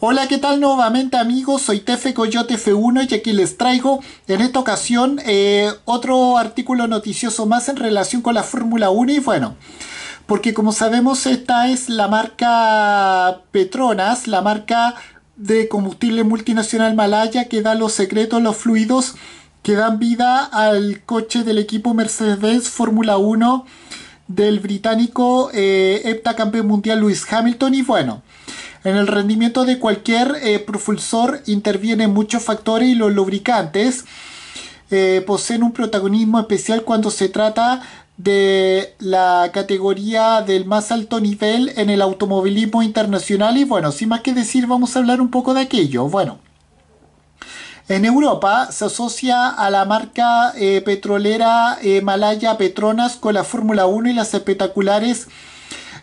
Hola, ¿qué tal nuevamente amigos? Soy Tefe Coyote F1 y aquí les traigo en esta ocasión eh, otro artículo noticioso más en relación con la Fórmula 1 y bueno, porque como sabemos esta es la marca Petronas, la marca de combustible multinacional malaya que da los secretos, los fluidos que dan vida al coche del equipo Mercedes Fórmula 1 del británico eh, heptacampeón mundial Lewis Hamilton y bueno, en el rendimiento de cualquier eh, propulsor intervienen muchos factores y los lubricantes eh, poseen un protagonismo especial cuando se trata de la categoría del más alto nivel en el automovilismo internacional y bueno, sin más que decir vamos a hablar un poco de aquello. Bueno, en Europa se asocia a la marca eh, petrolera Malaya Petronas con la Fórmula 1 y las espectaculares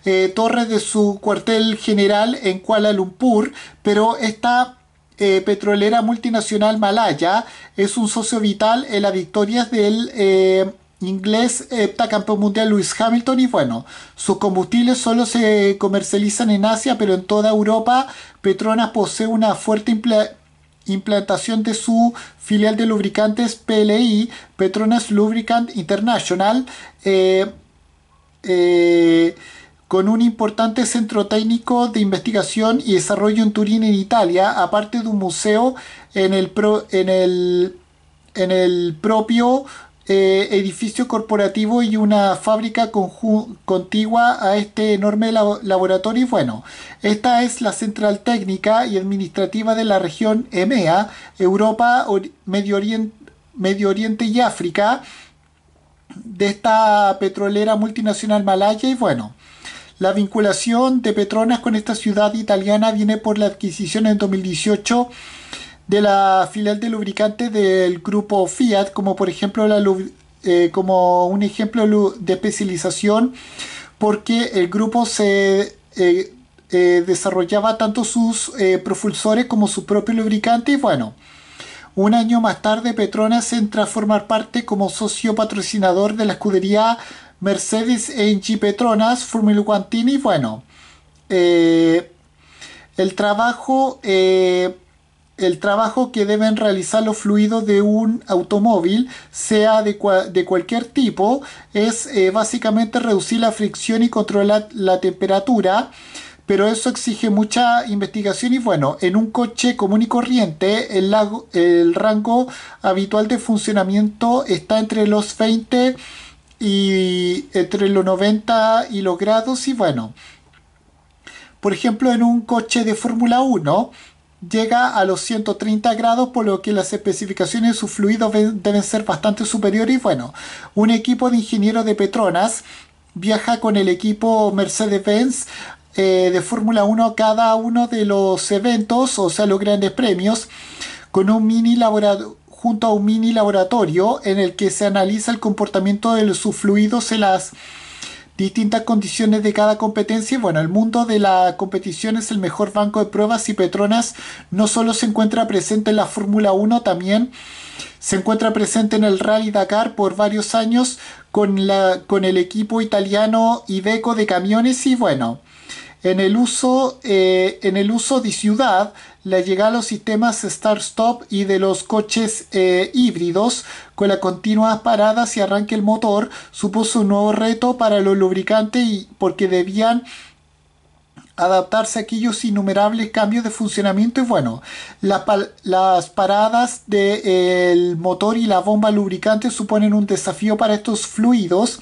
eh, torres de su cuartel general en Kuala Lumpur, pero esta eh, petrolera multinacional malaya es un socio vital en las victorias del eh, inglés heptacampeón mundial Lewis Hamilton y bueno, sus combustibles solo se comercializan en Asia, pero en toda Europa Petronas posee una fuerte implantación de su filial de lubricantes PLI, Petronas Lubricant International con un importante centro técnico de investigación y desarrollo en Turín, en Italia, aparte de un museo en el, en en el propio eh, edificio corporativo y una fábrica contigua a este enorme laboratorio. Y bueno, esta es la central técnica y administrativa de la región EMEA, Europa, Medio, Medio Oriente y África de esta petrolera multinacional malaya y bueno, la vinculación de Petronas con esta ciudad italiana viene por la adquisición en 2018 de la filial de lubricantes del grupo Fiat, como por ejemplo eh, como un ejemplo de especialización, porque el grupo se eh, eh, desarrollaba tanto sus propulsores como su propio lubricante y bueno. Un año más tarde, Petronas entra a formar parte como socio patrocinador de la escudería Mercedes enchi Petronas Formula Guantini. Bueno, eh, el trabajo. Eh, el trabajo que deben realizar los fluidos de un automóvil, sea de, cualquier tipo, es eh, básicamente reducir la fricción y controlar la temperatura pero eso exige mucha investigación y bueno, en un coche común y corriente el, rango habitual de funcionamiento está entre los 20 y entre los 90 y los grados y bueno, por ejemplo en un coche de Fórmula 1 llega a los 130 grados, por lo que las especificaciones de sus fluidos deben ser bastante superiores. Y bueno, un equipo de ingenieros de Petronas viaja con el equipo Mercedes-Benz eh, de Fórmula 1 cada uno de los eventos, o sea, los grandes premios, con un mini laboratorio junto a un mini laboratorio en el que se analiza el comportamiento de los fluidos en las distintas condiciones de cada competencia. Y bueno, el mundo de la competición es el mejor banco de pruebas y Petronas no solo se encuentra presente en la Fórmula 1, también se encuentra presente en el Rally Dakar por varios años con, la, con el equipo italiano Iveco de camiones y bueno. En el uso, eh, en el uso de ciudad, la llegada a los sistemas start-stop y de los coches eh, híbridos con las continuas paradas y arranque el motor supuso un nuevo reto para los lubricantes y porque debían adaptarse a aquellos innumerables cambios de funcionamiento y bueno, las paradas del eh, motor y la bomba lubricante suponen un desafío para estos fluidos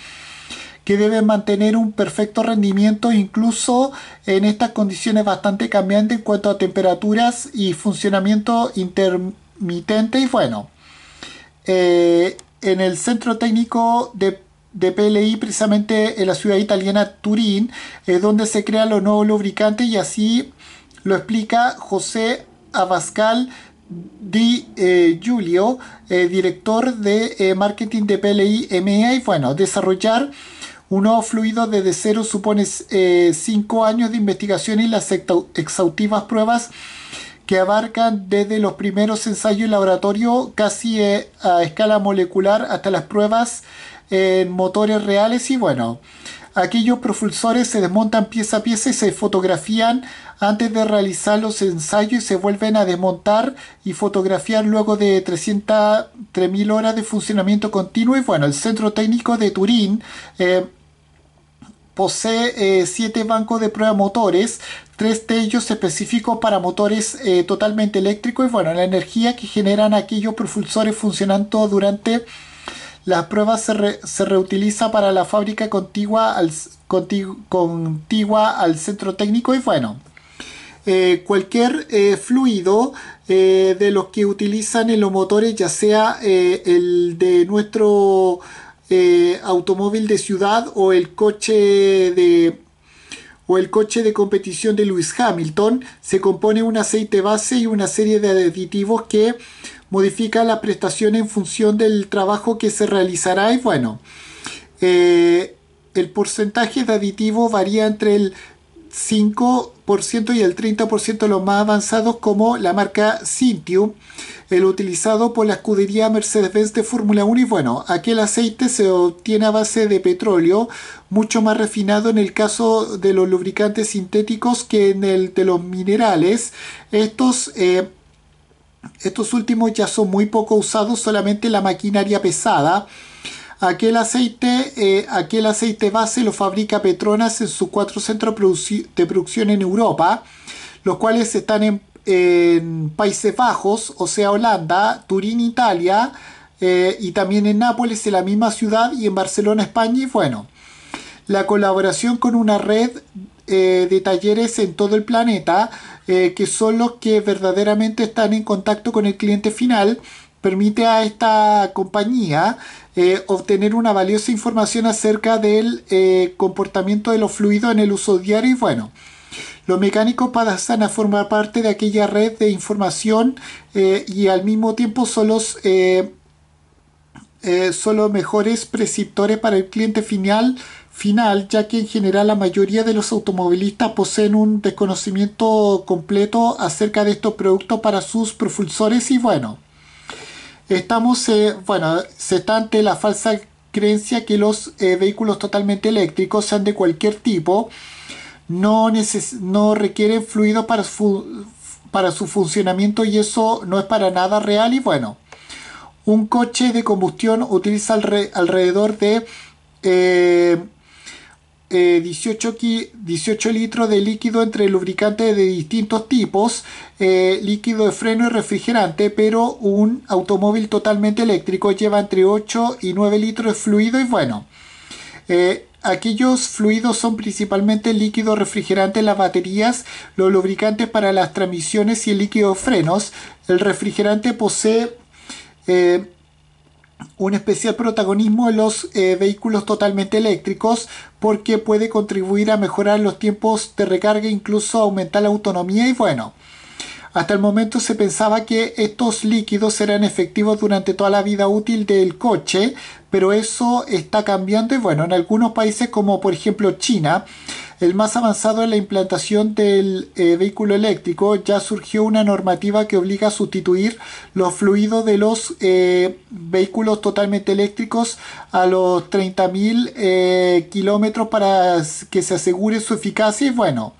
que deben mantener un perfecto rendimiento incluso en estas condiciones bastante cambiantes en cuanto a temperaturas y funcionamiento intermitente. Y bueno, eh, en el centro técnico de PLI precisamente en la ciudad italiana Turín, es donde se crea los nuevos lubricantes y así lo explica José Abascal Di eh, Giulio, eh, director de marketing de PLI e y bueno, desarrollar un nuevo fluido desde cero supone eh, cinco años de investigación y las exhaustivas pruebas que abarcan desde los primeros ensayos en laboratorio casi eh, a escala molecular hasta las pruebas en motores reales y bueno, aquellos propulsores se desmontan pieza a pieza y se fotografían antes de realizar los ensayos y se vuelven a desmontar y fotografiar luego de 300, 3.000 horas de funcionamiento continuo y bueno, el centro técnico de Turín eh, Posee eh, siete bancos de prueba motores, tres de ellos específicos para motores eh, totalmente eléctricos y bueno, la energía que generan aquellos propulsores funcionando durante las pruebas se, reutiliza para la fábrica contigua al, contigua al centro técnico y bueno, eh, cualquier fluido de los que utilizan en los motores, ya sea el de nuestro automóvil de ciudad o el coche de o el coche de competición de Lewis Hamilton se compone un aceite base y una serie de aditivos que modifica la prestación en función del trabajo que se realizará y bueno eh, el porcentaje de aditivo varía entre el 5% y el 30% de los más avanzados como la marca Sintium, el utilizado por la escudería Mercedes-Benz de Fórmula 1 y bueno, aquel aceite se obtiene a base de petróleo, mucho más refinado en el caso de los lubricantes sintéticos que en el de los minerales. Estos eh, estos últimos ya son muy poco usados, solamente la maquinaria pesada. Aquel aceite, eh, aquel aceite base lo fabrica Petronas en sus cuatro centros de producción en Europa, los cuales están en, Países Bajos, o sea Holanda, Turín, Italia, eh, y también en Nápoles, en la misma ciudad, y en Barcelona, España, y bueno, la colaboración con una red eh, de talleres en todo el planeta, que son los que verdaderamente están en contacto con el cliente final permite a esta compañía eh, obtener una valiosa información acerca del eh, comportamiento de los fluidos en el uso diario y bueno. Los mecánicos pasan a formar parte de aquella red de información eh, y al mismo tiempo son los, son mejores preceptores para el cliente final final, ya que en general la mayoría de los automovilistas poseen un desconocimiento completo acerca de estos productos para sus propulsores y bueno. Estamos, eh, bueno, se está ante la falsa creencia que los eh, vehículos totalmente eléctricos, sean de cualquier tipo, no, no requieren fluido para su, para su funcionamiento y eso no es para nada real. Y bueno, un coche de combustión utiliza alrededor de eh, 18, litros de líquido entre lubricantes de distintos tipos, eh, líquido de freno y refrigerante, pero un automóvil totalmente eléctrico lleva entre 8 y 9 litros de fluido y bueno. Eh, aquellos fluidos son principalmente líquido refrigerante las baterías, los lubricantes para las transmisiones y el líquido de frenos. El refrigerante posee eh, un especial protagonismo en los eh, vehículos totalmente eléctricos porque puede contribuir a mejorar los tiempos de recarga, incluso aumentar la autonomía y bueno. Hasta el momento se pensaba que estos líquidos eran efectivos durante toda la vida útil del coche, pero eso está cambiando y bueno, en algunos países como por ejemplo China el más avanzado en la implantación del eh, vehículo eléctrico, ya surgió una normativa que obliga a sustituir los fluidos de los eh, vehículos totalmente eléctricos a los 30.000 eh, kilómetros para que se asegure su eficacia y bueno.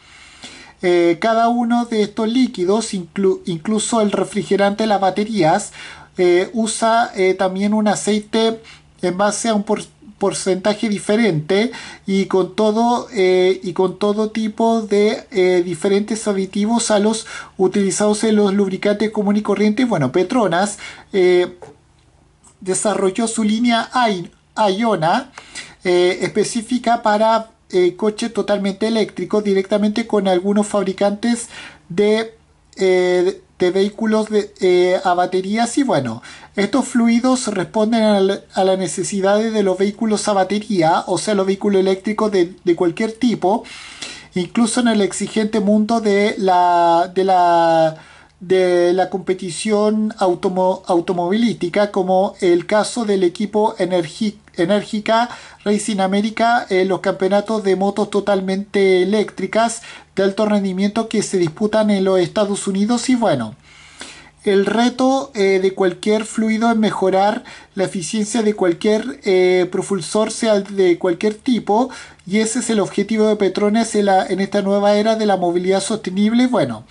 cada uno de estos líquidos, incluso el refrigerante, las baterías, usa también un aceite en base a un, porcentaje diferente y con todo, eh, y con todo tipo de eh, diferentes aditivos a los utilizados en los lubricantes común y corriente. Bueno, Petronas eh, desarrolló su línea Iona específica para coche totalmente eléctrico directamente con algunos fabricantes de, de vehículos a baterías y bueno estos fluidos responden a, las necesidades de los vehículos a batería, o sea, los vehículos eléctricos de, cualquier tipo, incluso en el exigente mundo de la, de la, de la competición automovilística, como el caso del equipo Enérgica Racing América, en los campeonatos de motos totalmente eléctricas de alto rendimiento que se disputan en los Estados Unidos y bueno. El reto eh, de cualquier fluido es mejorar la eficiencia de cualquier eh, propulsor, sea de cualquier tipo, y ese es el objetivo de Petronas en, esta nueva era de la movilidad sostenible. Bueno,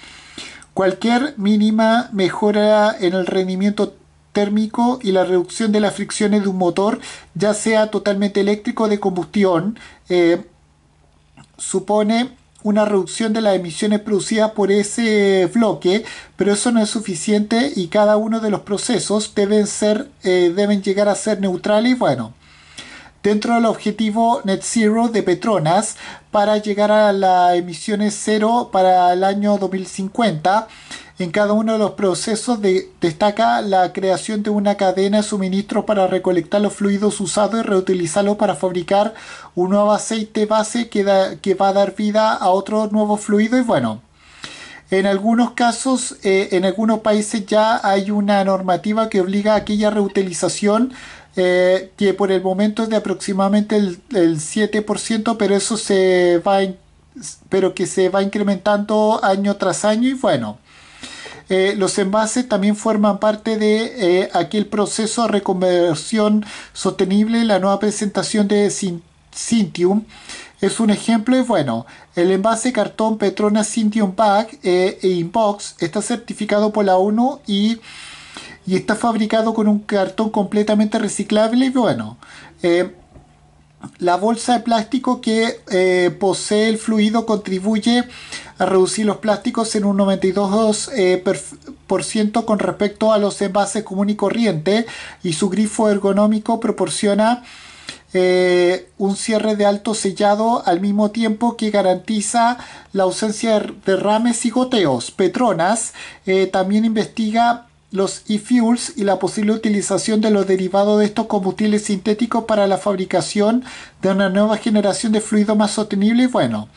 cualquier mínima mejora en el rendimiento térmico y la reducción de las fricciones de un motor, ya sea totalmente eléctrico o de combustión, eh, supone una reducción de las emisiones producidas por ese bloque, pero eso no es suficiente y cada uno de los procesos deben ser, eh, deben llegar a ser neutrales. Bueno, dentro del objetivo net zero de Petronas para llegar a las emisiones cero para el año 2050 en cada uno de los procesos destaca la creación de una cadena de suministros para recolectar los fluidos usados y reutilizarlos para fabricar un nuevo aceite base que, va a dar vida a otro nuevo fluido y bueno. En algunos casos, eh, en algunos países ya hay una normativa que obliga a aquella reutilización eh, que por el momento es de aproximadamente el, 7%, pero eso se va, pero que se va incrementando año tras año y bueno. Eh, los envases también forman parte de eh, aquel proceso de reconversión sostenible, la nueva presentación de Cintium Es un ejemplo y bueno, el envase cartón Petronas Cintium Pack eh, e Inbox está certificado por la ONU y, y, está fabricado con un cartón completamente reciclable y bueno, la bolsa de plástico que eh, posee el fluido contribuye a reducir los plásticos en un 92% eh, con respecto a los envases común y corriente y su grifo ergonómico proporciona eh, un cierre de alto sellado al mismo tiempo que garantiza la ausencia de derrames y goteos. Petronas también investiga los e-fuels y la posible utilización de los derivados de estos combustibles sintéticos para la fabricación de una nueva generación de fluido más sostenible. y Bueno,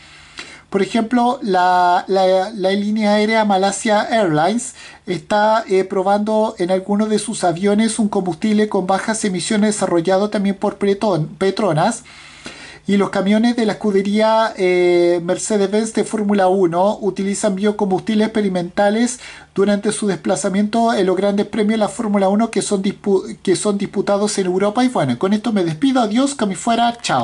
por ejemplo, la, línea aérea Malasia Airlines está eh, probando en algunos de sus aviones un combustible con bajas emisiones desarrollado también por Petronas y los camiones de la escudería eh, Mercedes-Benz de Fórmula 1 utilizan biocombustibles experimentales durante su desplazamiento en los grandes premios de la Fórmula 1 que son, que son disputados en Europa. Y bueno, con esto me despido. Adiós, que fuera. Chao.